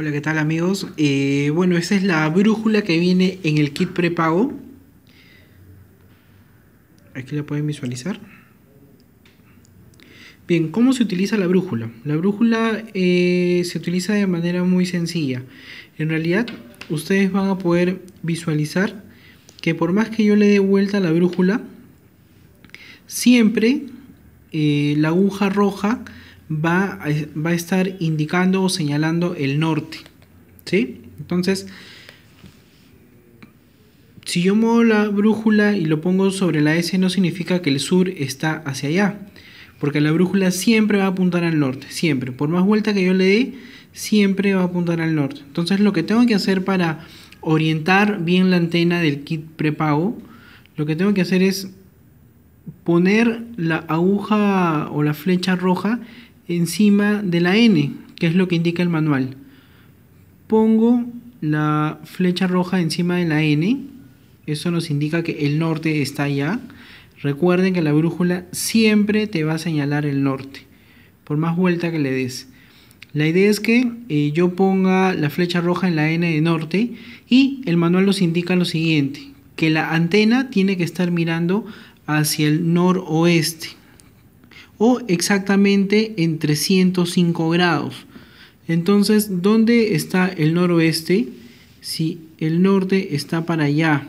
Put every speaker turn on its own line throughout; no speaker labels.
Hola, ¿qué tal amigos? Eh, bueno, esa es la brújula que viene en el kit prepago. Aquí la pueden visualizar. Bien, ¿cómo se utiliza la brújula? La brújula eh, se utiliza de manera muy sencilla. En realidad, ustedes van a poder visualizar que por más que yo le dé vuelta a la brújula, siempre eh, la aguja roja va a, va a estar indicando o señalando el norte. ¿Sí? Entonces, si yo muevo la brújula y lo pongo sobre la S, no significa que el sur está hacia allá. Porque la brújula siempre va a apuntar al norte, siempre. Por más vuelta que yo le dé, siempre va a apuntar al norte. Entonces lo que tengo que hacer para orientar bien la antena del kit prepago, lo que tengo que hacer es poner la aguja o la flecha roja encima de la N, que es lo que indica el manual. Pongo la flecha roja encima de la N, eso nos indica que el norte está allá. Recuerden que la brújula siempre te va a señalar el norte, por más vuelta que le des. La idea es que eh, yo ponga la flecha roja en la N de norte y el manual nos indica lo siguiente, que la antena tiene que estar mirando hacia el noroeste o exactamente en 305 grados. Entonces, ¿dónde está el noroeste? Si el norte está para allá,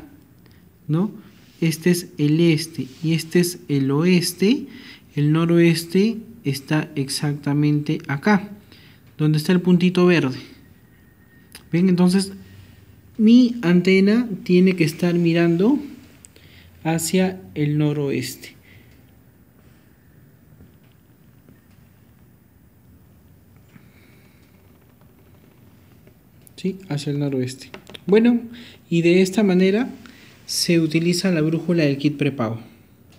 ¿no? Este es el este y este es el oeste. El noroeste está exactamente acá, donde está el puntito verde. Bien, entonces mi antena tiene que estar mirando hacia el noroeste. hacia el noroeste. Bueno, y de esta manera se utiliza la brújula del kit prepago.